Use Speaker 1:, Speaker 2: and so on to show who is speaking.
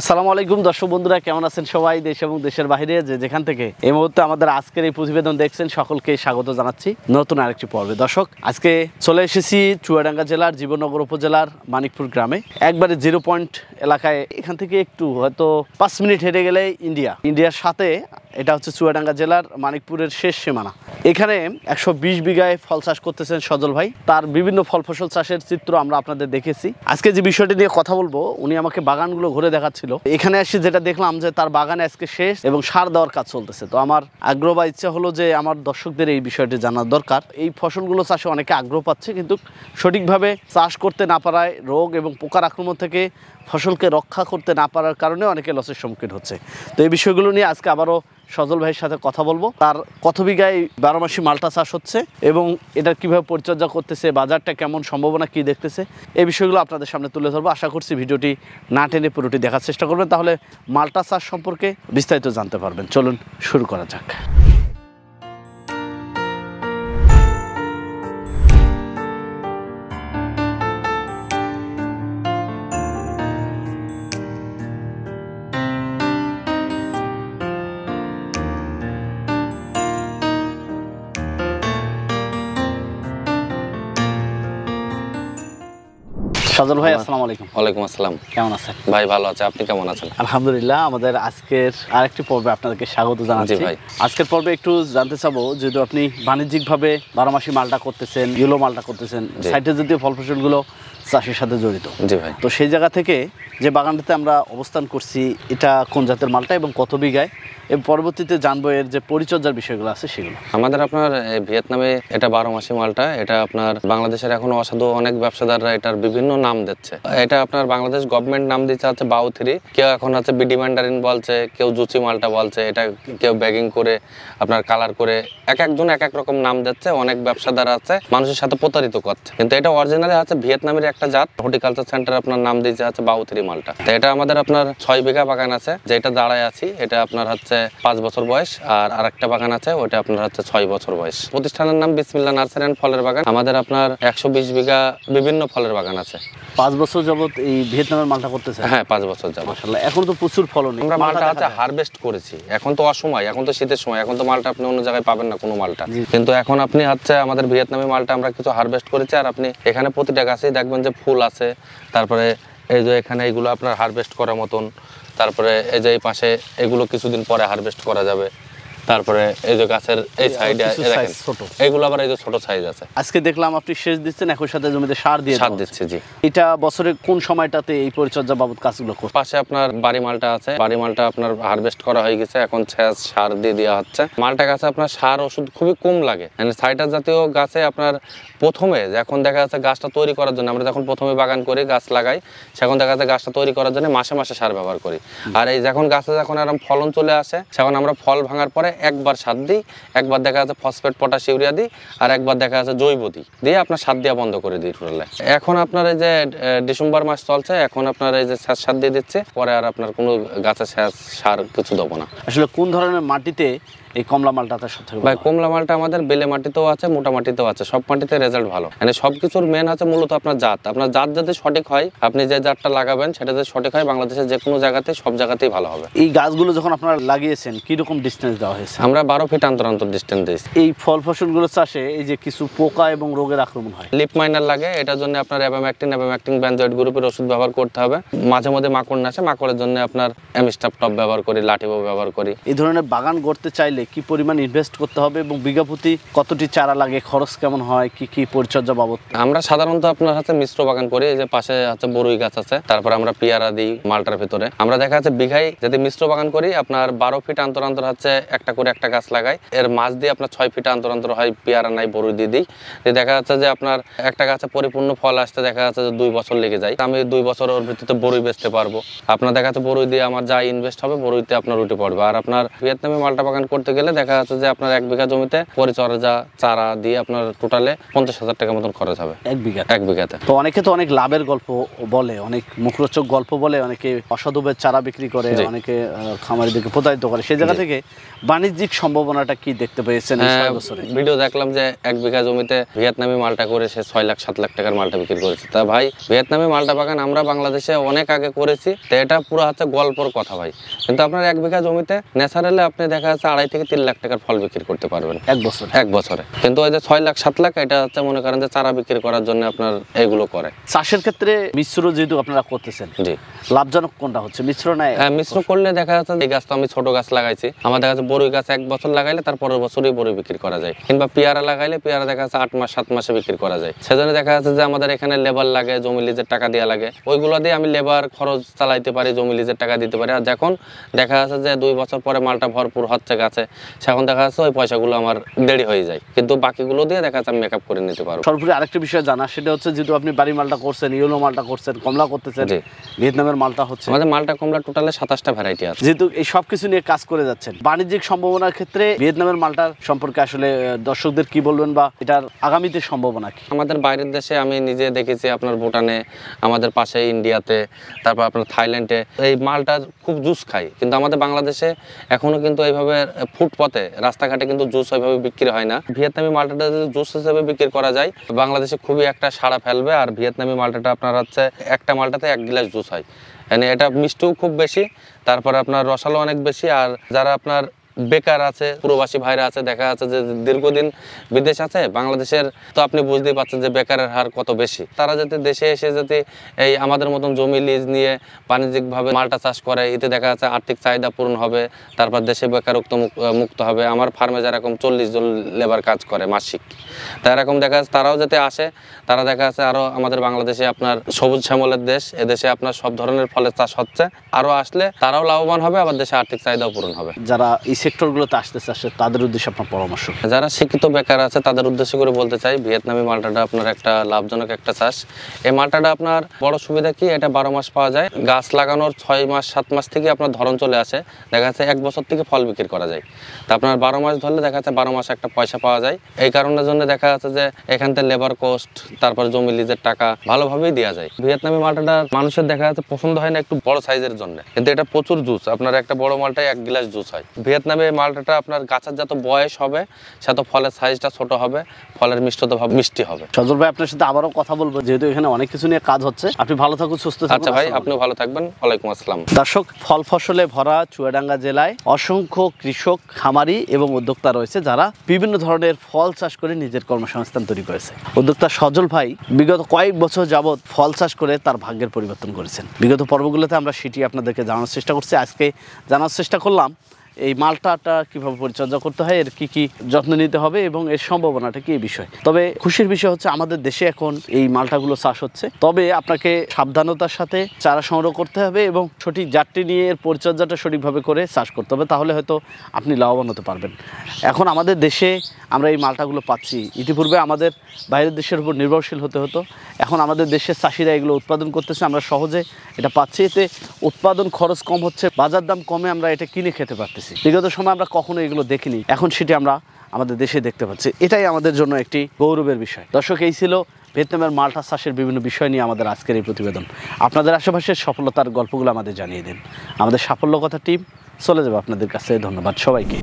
Speaker 1: আসসালামু আলাইকুম দর্শক বন্ধুরা কেমন আছেন সবাই দেশ এবং দেশের বাইরে যে যেখান থেকে এই মুহূর্তে আমাদের আজকের এই প্রতিবেদন দেখছেন সকলকে স্বাগত জানাচ্ছি নতুন আরেকটি পর্বে দর্শক আজকে চলে এসেছি চুয়াডাঙ্গা জেলার জীবনগর উপজেলার মানিকপুর গ্রামে একবারে জিরো পয়েন্ট এলাকায় এখান থেকে একটু হয়তো পাঁচ মিনিট হেঁটে গেলে ইন্ডিয়া ইন্ডিয়ার সাথে এটা হচ্ছে চুয়াডাঙ্গা জেলার মানিকপুরের শেষ সীমানা এখানে একশো বিশ বিঘায় ফল চাষ করতেছেন সজল ভাই তার বিভিন্ন ফল ফসল চাষের চিত্র আমরা আপনাদের দেখেছি আজকে যে বিষয়টি নিয়ে কথা বলবো উনি আমাকে বাগানগুলো ঘুরে দেখাচ্ছিল এখানে এসে যেটা দেখলাম যে তার বাগানে আজকে শেষ এবং সার দেওয়ার কাজ চলতেছে তো আমার আগ্রহ বা ইচ্ছা হলো যে আমার দর্শকদের এই বিষয়টি জানার দরকার এই ফসলগুলো চাষে অনেকে আগ্রহ পাচ্ছে কিন্তু সঠিকভাবে চাষ করতে না পারায় রোগ এবং পোকার আক্রমণ থেকে ফসলকে রক্ষা করতে না পারার কারণে অনেকে লসের সম্মুখীন হচ্ছে তো এই বিষয়গুলো নিয়ে আজকে আবারও সজল ভাইয়ের সাথে কথা বলবো তার কত বিঘায় বারো মাসি মালটা চাষ হচ্ছে এবং এটার কিভাবে পরিচর্যা করতেছে বাজারটা কেমন সম্ভাবনা কি দেখতেছে এই বিষয়গুলো আপনাদের সামনে তুলে ধরবো আশা করছি ভিডিওটি না টেনে পুরোটি দেখার চেষ্টা করবেন তাহলে মালটা চাষ সম্পর্কে বিস্তারিত জানতে পারবেন চলুন শুরু করা যাক সজল ভাই আসসালামু আলাইকুম
Speaker 2: ওয়ালাইকুম আসসালাম কেমন আছেন ভাই ভালো আছে আপনি কেমন
Speaker 1: আছেন আলহামদুলিল্লাহ আমাদের আজকের আরেকটি পর্বে আপনাদেরকে স্বাগত জানাচ্ছি ভাই আজকের পর্বে একটু জানতে চাবো আপনি বাণিজ্যিকভাবে বারো মালটা করতেছেন ইউলো মালটা করতেছেন সাইটে ফল ফসলগুলো চাষের সাথে জড়িত জি ভাই তো সেই জায়গা থেকে যে বাগানটাতে আমরা অবস্থান করছি এটা কোন জাতের মালটা এবং কত বিঘায় এবং পরবর্তীতে জানবো এর যে পরিচর্যার বিষয়গুলো আছে সেগুলো
Speaker 2: আমাদের আপনার ভিয়েতনামে এটা বারো মাসি মালটা এটা আপনার বাংলাদেশের এখন অসাধু অনেক ব্যবসাদাররা এটার বিভিন্ন নাম দিচ্ছে এটা আপনার বাংলাদেশ গভর্নমেন্ট নাম দিচ্ছে বাউ থ্রি কেউ এখন আছে বিডি ম্যান্ডারিন বলছে কেউ জুচি মালটা বলছে এটা কেউ ব্যাগিং করে আপনার কালার করে এক একজন এক এক রকম নাম দিচ্ছে অনেক ব্যবসাদার আছে মানুষের সাথে প্রতারিত করছে কিন্তু এটা অরিজিনালি আছে ভিয়েতনামের একটা জাত হর্টিকালচার সেন্টার আপনার নাম দিচ্ছে আছে থ্রি মালটা তো এটা আমাদের আপনার ছয় বিঘা বাগান আছে যেটা দাঁড়ায় আছি এটা আপনার হচ্ছে পাঁচ বছর বয়স আর আরেকটা বাগান আছে ওটা আপনার হচ্ছে ছয় বছর বয়স প্রতিষ্ঠানের নাম বিসমিল্লা নার্সারি ফলের বাগান আমাদের আপনার একশো বিশ বিঘা বিভিন্ন ফলের বাগান আছে
Speaker 1: পাঁচ বছর যাবত এই ভিয়েতনামের মালটা করতেছে
Speaker 2: হ্যাঁ পাঁচ বছর যাবত
Speaker 1: এখন তো প্রচুর ফলন আমরা মালটা আছে
Speaker 2: হারভেস্ট করেছি এখন তো অসময় এখন তো শীতের সময় এখন তো মালটা আপনি অন্য জায়গায় পাবেন না কোনো মালটা কিন্তু এখন আপনি হচ্ছে আমাদের ভিয়েতনামি মালটা আমরা কিছু হারভেস্ট করেছি আর আপনি এখানে প্রতিটা গাছেই দেখবেন যে ফুল আছে তারপরে এই যে এখানে এগুলো আপনার হারভেস্ট করার মতন তারপরে এই যে এই পাশে এগুলো কিছুদিন পরে হারভেস্ট করা যাবে তারপরে এই যে গাছের এই সাইডে ছোট এগুলো আবার এই যে ছোট সাইজ আছে
Speaker 1: আজকে দেখলাম আপনি শেষ দিচ্ছেন একই সাথে জমিতে সার দিয়ে সার দিচ্ছে জি এটা বছরে কোন সময়টাতে এই পরিচর্যা বাবদ কাজগুলো করছে পাশে আপনার
Speaker 2: বাড়ি মালটা আছে বাড়ি মালটা আপনার হারভেস্ট করা হয়ে গেছে এখন সেচ সার দিয়ে দেওয়া হচ্ছে মালটা গাছে আপনার সার ওষুধ খুবই কম লাগে মানে সাইটার জাতীয় গাছে আপনার প্রথমে যখন দেখা যাচ্ছে গাছটা তৈরি করার জন্য আমরা যখন প্রথমে বাগান করি গাছ লাগাই সেখন দেখা যাচ্ছে গাছটা তৈরি করার জন্য মাসে মাসে সার ব্যবহার করি আর এই যখন গাছে যখন এরকম ফলন চলে আসে সেখন আমরা ফল ভাঙার পরে একবার সার দিই একবার দেখা যাচ্ছে ফসফেট পটাশ ইউরিয়া দিই আর একবার দেখা যাচ্ছে জৈব দিই দিয়ে আপনার সার দেওয়া বন্ধ করে দিই টোটালে এখন আপনার এই যে ডিসেম্বর মাস চলছে এখন আপনার এই যে সার সার দিয়ে দিচ্ছে পরে আর আপনার কোনো গাছে সার কিছু দেবো না
Speaker 1: আসলে কোন ধরনের মাটিতে এই কমলা মালটা তার সবথেকে ভাই
Speaker 2: কমলা মালটা আমাদের বেলে মাটিতেও আছে মোটা মাটিতেও আছে সব মাটিতে রেজাল্ট ভালো মানে সবকিছুর মেন আছে মূলত আপনার জাত আপনার জাত যাতে সঠিক হয় আপনি যে জাতটা লাগাবেন সেটা যদি সঠিক হয় বাংলাদেশের যে কোনো জায়গাতে সব জায়গাতেই ভালো হবে
Speaker 1: এই গাছগুলো যখন আপনারা লাগিয়েছেন কি রকম ডিস্টেন্স দেওয়া হয়েছে আমরা বারো ফিট অন্তর অন্তর ডিস্টেন্স দিয়েছি এই ফল ফসলগুলো চাষে এই যে কিছু পোকা এবং রোগের আক্রমণ হয়
Speaker 2: লিপ মাইনার লাগে এটার জন্য আপনার অ্যাবাম্যাক্টিন অ্যাক্টিন ব্যানজয়েড গ্রুপের ওষুধ ব্যবহার করতে হবে মাঝে মধ্যে মাকড় নাশে মাকড়ের জন্য আপনার অ্যামিস্টাপ টপ ব্যবহার করি লাঠিবো ব্যবহার করি
Speaker 1: এই ধরনের বাগান করতে চাইলে কি পরিমাণ ইনভেস্ট করতে হবে এবং বিঘাপতি কতটি চারা লাগে খরচ কেমন হয় কি কি পরিচর্যা বাবদ আমরা
Speaker 2: সাধারণত আপনার হাতে মিশ্র বাগান করি এই যে পাশে আছে বরুই গাছ আছে তারপর আমরা পেয়ারা দিই মালটার ভিতরে আমরা দেখা যাচ্ছে বিঘাই যদি মিশ্র বাগান করি আপনার বারো ফিট অন্তর অন্তর হচ্ছে একটা করে একটা গাছ লাগাই এর মাছ দিয়ে আপনার ছয় ফিট অন্তর অন্তর হয় পেয়ারা নাই বরুই দিয়ে দিই দেখা যাচ্ছে যে আপনার একটা গাছে পরিপূর্ণ ফল আসতে দেখা যাচ্ছে যে দুই বছর লেগে যায় আমি দুই বছর ওর ভিত্তিতে বরুই বেচতে পারবো আপনার দেখা যাচ্ছে বরুই দিয়ে আমার যা ইনভেস্ট হবে বরুইতে আপনার উঠে পড়বে আর আপনার ভিয়েতনামে মালটা বাগান করতে করতে গেলে দেখা যাচ্ছে যে আপনার এক বিঘা জমিতে পরিচর্যা চারা দিয়ে আপনার টোটালে পঞ্চাশ হাজার টাকা মতন খরচ হবে এক বিঘা এক বিঘাতে
Speaker 1: তো অনেকে তো অনেক লাভের গল্প বলে অনেক মুখরোচক গল্প বলে অনেকে অসাধুবের চারা বিক্রি করে অনেকে দিকে প্রতারিত করে সেই জায়গা থেকে বাণিজ্যিক সম্ভাবনাটা কি দেখতে পেয়েছেন ভিডিও হ্যাঁ,
Speaker 2: দেখলাম যে এক বিঘা জমিতে ভিয়েতনামি মালটা করে সে ছয় লাখ সাত লাখ টাকার মালটা বিক্রি করেছে তা ভাই ভিয়েতনামি মালটা বাগান আমরা বাংলাদেশে অনেক আগে করেছি তো এটা পুরো হচ্ছে গল্পর কথা ভাই কিন্তু আপনার এক বিঘা জমিতে ন্যাচারালে আপনি দেখা যাচ্ছে আড়াই থেকে থেকে তিন লাখ টাকার ফল বিক্রি করতে পারবেন এক বছর এক বছরে কিন্তু ওই যে ছয় লাখ সাত লাখ এটা হচ্ছে মনে করেন যে চারা বিক্রি করার জন্য আপনার এগুলো করে
Speaker 1: চাষের ক্ষেত্রে মিশ্র যেহেতু আপনারা করতেছেন জি লাভজনক কোনটা হচ্ছে মিশ্র না হ্যাঁ
Speaker 2: মিশ্র করলে দেখা যাচ্ছে এই গাছ তো আমি ছোট গাছ লাগাইছি আমার দেখা যাচ্ছে বড়ই গাছ এক বছর লাগাইলে তার পরের বছরই বড়ই বিক্রি করা যায় কিংবা পেয়ারা লাগাইলে পেয়ারা দেখা যাচ্ছে আট মাস সাত মাসে বিক্রি করা যায় সেজন্য দেখা যাচ্ছে যে আমাদের এখানে লেবার লাগে জমি লিজের টাকা দেওয়া লাগে ওইগুলো দিয়ে আমি লেবার খরচ চালাইতে পারি জমি লিজের টাকা দিতে পারি আর যখন দেখা যাচ্ছে যে দুই বছর পরে মালটা ভরপুর হচ্ছে গাছে সেখন দেখা যাচ্ছে ওই পয়সাগুলো আমার দেরি হয়ে যায় কিন্তু বাকিগুলো দিয়ে দেখা যাচ্ছে আমি মেকআপ করে নিতে পারবো
Speaker 1: সর্বোপরি আরেকটা বিষয় জানা সেটা হচ্ছে যেহেতু আপনি বাড়ি মালটা করছেন মালটা করছেন কমলা করতেছেন ভিয়েতনামের মালটা হচ্ছে আমাদের মালটা কমলা টোটালে সাতাশটা ভ্যারাইটি আছে যেহেতু এই সব কিছু নিয়ে কাজ করে যাচ্ছেন বাণিজ্যিক সম্ভাবনার ক্ষেত্রে ভিয়েতনামের মালটার সম্পর্কে আসলে দর্শকদের কি বলবেন বা এটার আগামীতে সম্ভাবনা কি আমাদের
Speaker 2: বাইরের দেশে আমি নিজে দেখেছি আপনার ভুটানে আমাদের পাশে ইন্ডিয়াতে তারপর আপনার থাইল্যান্ডে এই মালটা খুব জুস খাই কিন্তু আমাদের বাংলাদেশে এখনো কিন্তু এইভাবে ফুটপথে রাস্তাঘাটে কিন্তু জুস ওইভাবে বিক্রি হয় না ভিয়েতনামি মালটাটা জুস হিসেবে বিক্রি করা যায় বাংলাদেশে খুবই একটা সাড়া ফেলবে আর ভিয়েতনামি মালটাটা আপনার হচ্ছে একটা মালটাতে এক গ্লাস জুস হয় মানে এটা মিষ্টিও খুব বেশি তারপরে আপনার রসালো অনেক বেশি আর যারা আপনার বেকার আছে প্রবাসী ভাইরা আছে দেখা যাচ্ছে যে দীর্ঘদিন বিদেশ আছে বাংলাদেশের তো আপনি বুঝতেই পারছেন যে বেকারের হার কত বেশি তারা যাতে দেশে এসে যাতে এই আমাদের মতন জমি লিজ নিয়ে বাণিজ্যিকভাবে মালটা চাষ করে এতে দেখা যাচ্ছে আর্থিক চাহিদা পূরণ হবে তারপর দেশে বেকারত্ব মুক্ত হবে আমার ফার্মে যেরকম চল্লিশ জন লেবার কাজ করে মাসিক তা এরকম দেখা যাচ্ছে তারাও যাতে আসে তারা দেখা যাচ্ছে আরও আমাদের বাংলাদেশে আপনার সবুজ শ্যামলের দেশ এদেশে আপনার সব ধরনের ফলের চাষ হচ্ছে আরও আসলে তারাও লাভবান হবে আবার দেশে আর্থিক চাহিদাও পূরণ হবে
Speaker 1: যারা ইসে সেক্টরগুলোতে আসতেছে আসলে তাদের উদ্দেশ্যে আপনার
Speaker 2: পরামর্শ যারা শিক্ষিত বেকার আছে তাদের উদ্দেশ্য করে বলতে চাই ভিয়েতনামি মাল্টাটা আপনার একটা লাভজনক একটা চাষ এই মাল্টাটা আপনার বড় সুবিধা কি এটা বারো মাস পাওয়া যায় গাছ লাগানোর ছয় মাস সাত মাস থেকে আপনার ধরন চলে আসে দেখা যাচ্ছে এক বছর থেকে ফল বিক্রি করা যায় তা আপনার বারো মাস ধরলে দেখা যাচ্ছে বারো মাস একটা পয়সা পাওয়া যায় এই কারণের জন্য দেখা যাচ্ছে যে এখান থেকে লেবার কস্ট তারপর জমি লিজের টাকা ভালোভাবেই দেওয়া যায় ভিয়েতনামি মাল্টাটা মানুষের দেখা যাচ্ছে পছন্দ হয় না একটু বড় সাইজের জন্য কিন্তু এটা প্রচুর জুস আপনার একটা বড় মালটায় এক গ্লাস জুস হয় ভিয়েতনামি হিসাবে মালটাটা আপনার গাছের যত বয়স হবে সেত ফলের সাইজটা ছোট হবে ফলের মিষ্টতা মিষ্টি হবে
Speaker 1: সজল ভাই আপনার সাথে আবারও কথা বলবো যেহেতু এখানে অনেক কিছু নিয়ে কাজ হচ্ছে আপনি ভালো থাকুন সুস্থ থাকুন আচ্ছা ভাই আপনি
Speaker 2: ভালো থাকবেন ওয়ালাইকুম আসসালাম
Speaker 1: দর্শক ফল ফসলে ভরা চুয়াডাঙ্গা জেলায় অসংখ্য কৃষক খামারি এবং উদ্যোক্তা রয়েছে যারা বিভিন্ন ধরনের ফল চাষ করে নিজের কর্মসংস্থান তৈরি করেছে উদ্যোক্তা সজল ভাই বিগত কয়েক বছর যাবৎ ফল চাষ করে তার ভাগ্যের পরিবর্তন করেছেন বিগত পর্বগুলোতে আমরা সেটি আপনাদেরকে জানার চেষ্টা করছি আজকে জানার চেষ্টা করলাম এই মালটাটা কিভাবে পরিচর্যা করতে হয় এর কি কি যত্ন নিতে হবে এবং এর সম্ভাবনাটা কি এই বিষয় তবে খুশির বিষয় হচ্ছে আমাদের দেশে এখন এই মালটাগুলো চাষ হচ্ছে তবে আপনাকে সাবধানতার সাথে চারা সংগ্রহ করতে হবে এবং সঠিক জাতটি নিয়ে এর পরিচর্যাটা সঠিকভাবে করে চাষ করতে হবে তাহলে হয়তো আপনি লাভবান হতে পারবেন এখন আমাদের দেশে আমরা এই মালটাগুলো পাচ্ছি ইতিপূর্বে আমাদের বাইরের দেশের উপর নির্ভরশীল হতে হতো এখন আমাদের দেশের চাষিরা এগুলো উৎপাদন করতেছে আমরা সহজে এটা পাচ্ছি এতে উৎপাদন খরচ কম হচ্ছে বাজার দাম কমে আমরা এটা কিনে খেতে পারতেছি পেয়েছি বিগত সময় আমরা কখনো এগুলো দেখিনি এখন সেটি আমরা আমাদের দেশে দেখতে পাচ্ছি এটাই আমাদের জন্য একটি গৌরবের বিষয় দর্শক এই ছিল ভিয়েতনামের মাল্টা চাষের বিভিন্ন বিষয় নিয়ে আমাদের আজকের এই প্রতিবেদন আপনাদের আশেপাশের সফলতার গল্পগুলো আমাদের জানিয়ে দিন আমাদের সাফল্য কথা টিম চলে যাবে আপনাদের কাছে ধন্যবাদ সবাইকে